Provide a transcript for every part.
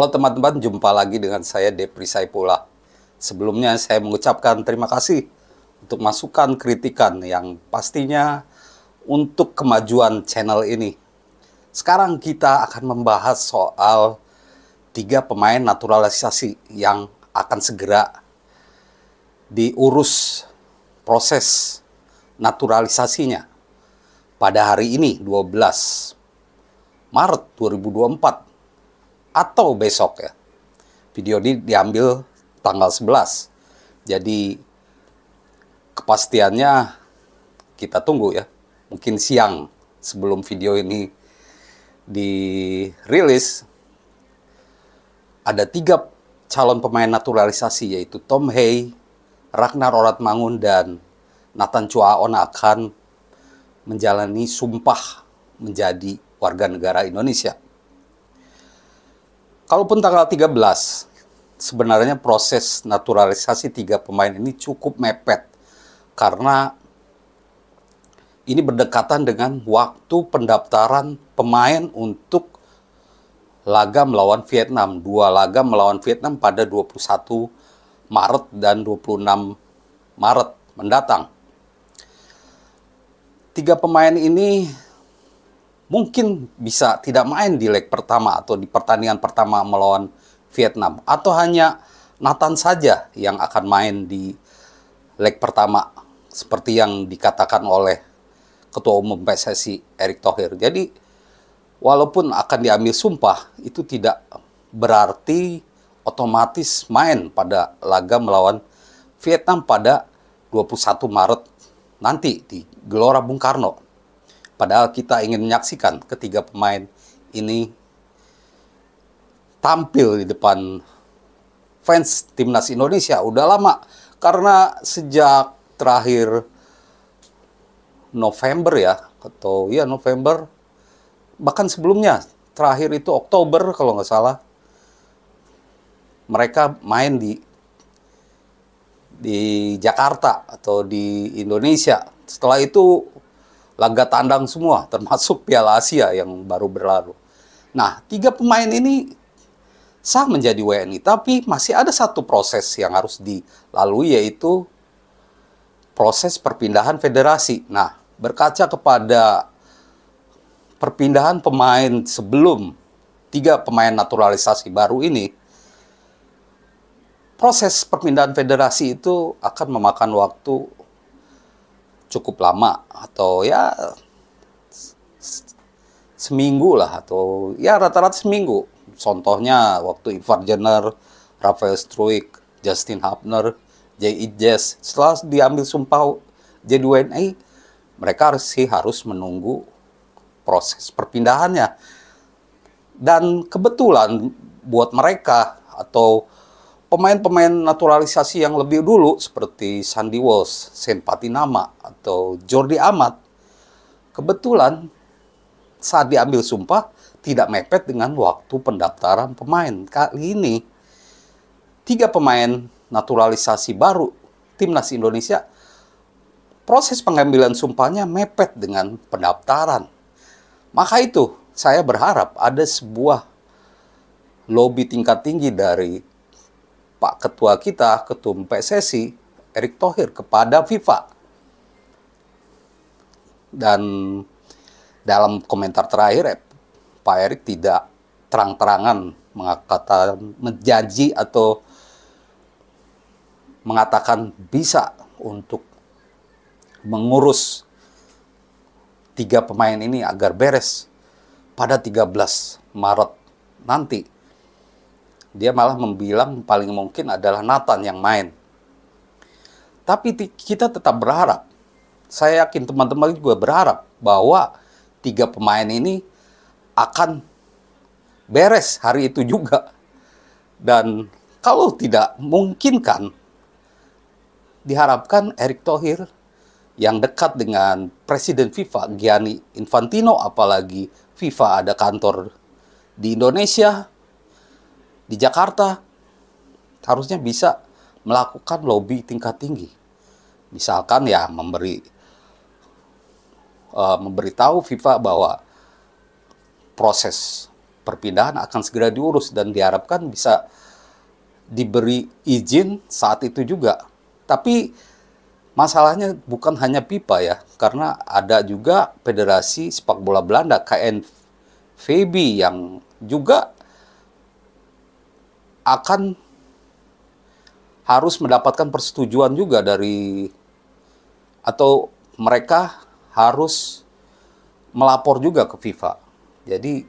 Halo teman-teman, jumpa lagi dengan saya Depri Saipula. Sebelumnya saya mengucapkan terima kasih untuk masukan kritikan yang pastinya untuk kemajuan channel ini. Sekarang kita akan membahas soal tiga pemain naturalisasi yang akan segera diurus proses naturalisasinya pada hari ini 12 Maret 2024 atau besok ya. Video ini diambil tanggal 11. Jadi kepastiannya kita tunggu ya. Mungkin siang sebelum video ini dirilis ada tiga calon pemain naturalisasi yaitu Tom Hay, Ragnar Mangun dan Nathan Chuaon akan menjalani sumpah menjadi warga negara Indonesia. Kalaupun tanggal 13, sebenarnya proses naturalisasi tiga pemain ini cukup mepet karena ini berdekatan dengan waktu pendaftaran pemain untuk laga melawan Vietnam. Dua laga melawan Vietnam pada 21 Maret dan 26 Maret mendatang. Tiga pemain ini mungkin bisa tidak main di leg pertama atau di pertandingan pertama melawan Vietnam atau hanya Nathan saja yang akan main di leg pertama seperti yang dikatakan oleh ketua umum PSSI Erick Thohir. Jadi walaupun akan diambil sumpah itu tidak berarti otomatis main pada laga melawan Vietnam pada 21 Maret nanti di Gelora Bung Karno Padahal kita ingin menyaksikan ketiga pemain ini tampil di depan fans timnas Indonesia udah lama karena sejak terakhir November ya atau ya November bahkan sebelumnya terakhir itu Oktober kalau nggak salah mereka main di di Jakarta atau di Indonesia setelah itu laga tandang semua, termasuk Piala Asia yang baru berlalu. Nah, tiga pemain ini sah menjadi WNI, tapi masih ada satu proses yang harus dilalui, yaitu proses perpindahan federasi. Nah, berkaca kepada perpindahan pemain sebelum tiga pemain naturalisasi baru ini, proses perpindahan federasi itu akan memakan waktu cukup lama atau ya seminggu lah atau ya rata-rata seminggu. Contohnya waktu Ivar Jenner, Rafael Struik, Justin Hapner, J.I. Jess. Setelah diambil sumpah J2NA, mereka sih harus menunggu proses perpindahannya. Dan kebetulan buat mereka atau pemain-pemain naturalisasi yang lebih dulu seperti Sandy Walsh, Sen Patinama, atau Jordi Amat, kebetulan saat diambil sumpah tidak mepet dengan waktu pendaftaran pemain. Kali ini, tiga pemain naturalisasi baru timnas Indonesia proses pengambilan sumpahnya mepet dengan pendaftaran. Maka itu, saya berharap ada sebuah lobby tingkat tinggi dari Pak Ketua kita, Ketum PSSI, Erick Thohir, kepada FIFA. Dan dalam komentar terakhir, eh, Pak Erick tidak terang-terangan mengatakan menjanji atau mengatakan bisa untuk mengurus tiga pemain ini agar beres pada 13 Maret nanti. Dia malah membilang paling mungkin adalah Nathan yang main. Tapi kita tetap berharap. Saya yakin teman-teman juga berharap bahwa tiga pemain ini akan beres hari itu juga. Dan kalau tidak mungkin kan diharapkan Erick Thohir yang dekat dengan Presiden FIFA Gianni Infantino apalagi FIFA ada kantor di Indonesia di Jakarta harusnya bisa melakukan lobby tingkat tinggi. Misalkan ya memberi uh, memberitahu FIFA bahwa proses perpindahan akan segera diurus dan diharapkan bisa diberi izin saat itu juga. Tapi masalahnya bukan hanya pipa ya, karena ada juga Federasi Sepak Bola Belanda KNVB yang juga akan harus mendapatkan persetujuan juga dari atau mereka harus melapor juga ke FIFA. Jadi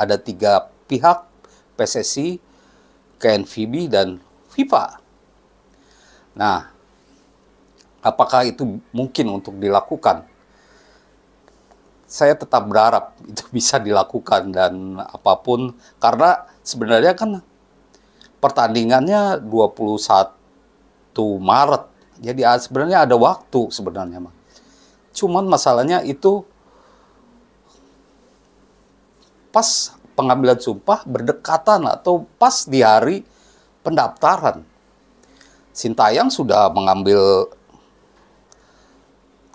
ada tiga pihak PSSI, KNVB dan FIFA. Nah, apakah itu mungkin untuk dilakukan? Saya tetap berharap itu bisa dilakukan dan apapun karena sebenarnya kan pertandingannya 21 Maret. Jadi ah, sebenarnya ada waktu sebenarnya, Cuman masalahnya itu pas pengambilan sumpah berdekatan atau pas di hari pendaftaran. Sintayang sudah mengambil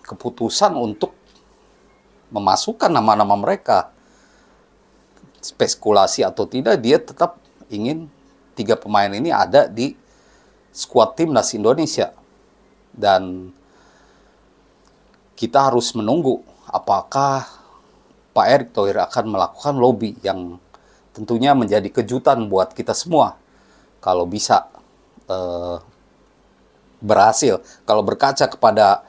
keputusan untuk memasukkan nama-nama mereka. Spekulasi atau tidak, dia tetap ingin tiga pemain ini ada di skuad timnas Indonesia dan kita harus menunggu apakah Pak Erick Thohir akan melakukan lobby yang tentunya menjadi kejutan buat kita semua kalau bisa eh, berhasil kalau berkaca kepada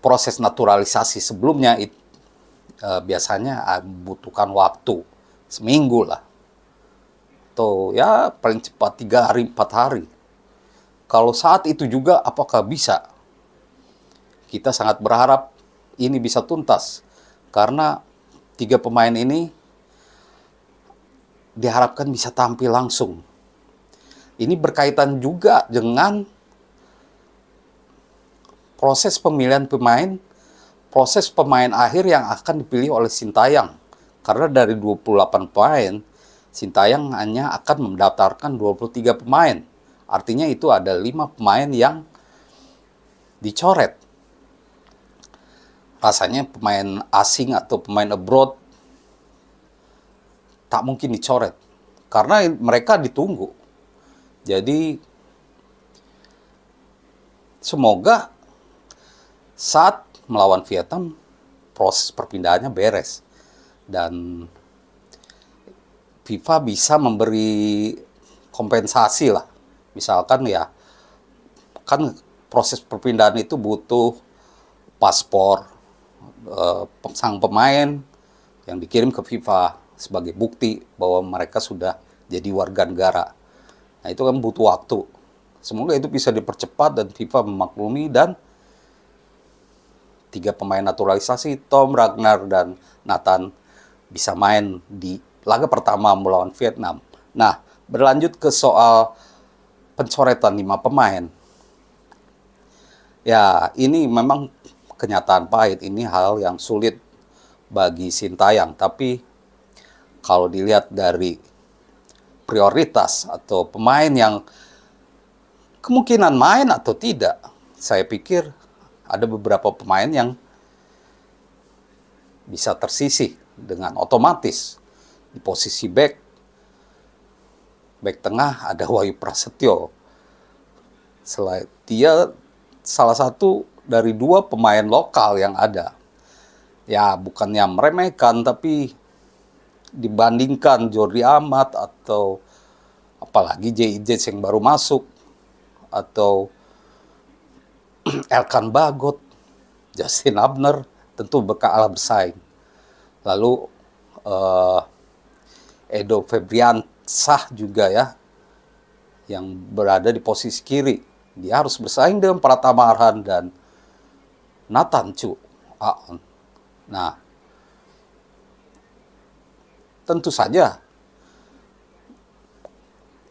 proses naturalisasi sebelumnya itu eh, biasanya ah, butuhkan waktu seminggu lah atau ya paling cepat tiga hari empat hari kalau saat itu juga apakah bisa kita sangat berharap ini bisa tuntas karena tiga pemain ini diharapkan bisa tampil langsung ini berkaitan juga dengan proses pemilihan pemain, proses pemain akhir yang akan dipilih oleh Sintayang. Karena dari 28 pemain, Sintayang hanya akan mendaftarkan 23 pemain. Artinya itu ada 5 pemain yang dicoret. Rasanya pemain asing atau pemain abroad tak mungkin dicoret karena mereka ditunggu. Jadi semoga saat melawan Vietnam proses perpindahannya beres dan FIFA bisa memberi kompensasi lah. Misalkan ya, kan proses perpindahan itu butuh paspor eh, sang pemain yang dikirim ke FIFA sebagai bukti bahwa mereka sudah jadi warga negara. Nah itu kan butuh waktu. Semoga itu bisa dipercepat dan FIFA memaklumi dan tiga pemain naturalisasi Tom Ragnar dan Nathan bisa main di laga pertama melawan Vietnam. Nah, berlanjut ke soal pencoretan lima pemain. Ya, ini memang kenyataan pahit. Ini hal yang sulit bagi Sintayang. Tapi kalau dilihat dari prioritas atau pemain yang kemungkinan main atau tidak, saya pikir ada beberapa pemain yang bisa tersisih dengan otomatis di posisi back, back tengah ada Wahyu Prasetyo. Selain dia salah satu dari dua pemain lokal yang ada. Ya, bukannya meremehkan tapi dibandingkan Jordi Amat atau apalagi JIJ yang baru masuk atau Elkan Bagot, Justin Abner tentu bakal bersaing. Lalu uh, Edo Febrian Sah juga ya yang berada di posisi kiri. Dia harus bersaing dengan Pratama Arhan dan Nathan Chu Aon. Nah, tentu saja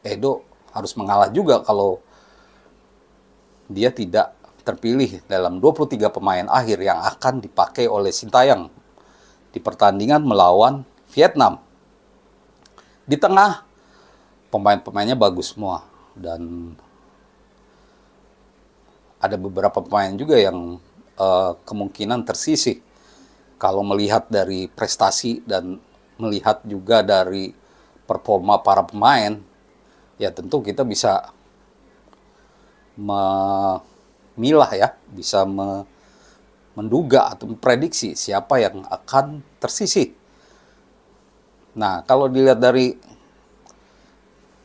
Edo harus mengalah juga kalau dia tidak terpilih dalam 23 pemain akhir yang akan dipakai oleh Sintayang di pertandingan melawan Vietnam di tengah pemain-pemainnya bagus semua dan ada beberapa pemain juga yang uh, kemungkinan tersisih kalau melihat dari prestasi dan melihat juga dari performa para pemain ya tentu kita bisa memilah ya bisa me menduga atau memprediksi siapa yang akan tersisih Nah, kalau dilihat dari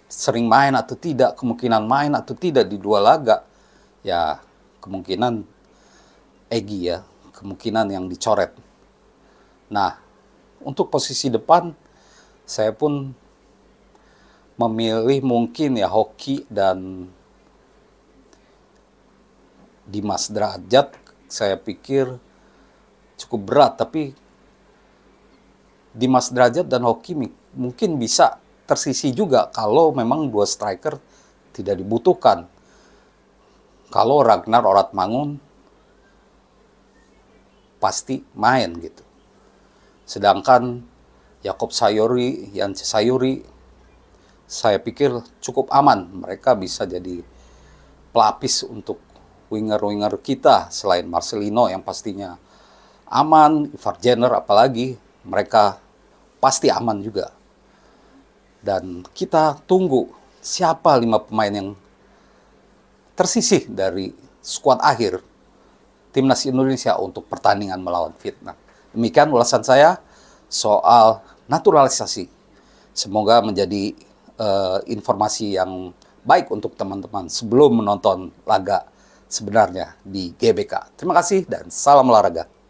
sering main atau tidak, kemungkinan main atau tidak di dua laga, ya kemungkinan Egi ya, kemungkinan yang dicoret. Nah, untuk posisi depan, saya pun memilih mungkin ya Hoki dan Dimas Drajat saya pikir cukup berat tapi Dimas Derajat dan Hoki mungkin bisa tersisi juga kalau memang dua striker tidak dibutuhkan. Kalau Ragnar Oratmangun pasti main gitu. Sedangkan Yakob Sayuri, yang Sayuri, saya pikir cukup aman. Mereka bisa jadi pelapis untuk winger-winger kita selain Marcelino yang pastinya aman, Ivar Jenner apalagi mereka pasti aman juga. Dan kita tunggu siapa lima pemain yang tersisih dari skuad akhir timnas Indonesia untuk pertandingan melawan Vietnam. Demikian ulasan saya soal naturalisasi. Semoga menjadi uh, informasi yang baik untuk teman-teman sebelum menonton laga sebenarnya di GBK. Terima kasih dan salam olahraga.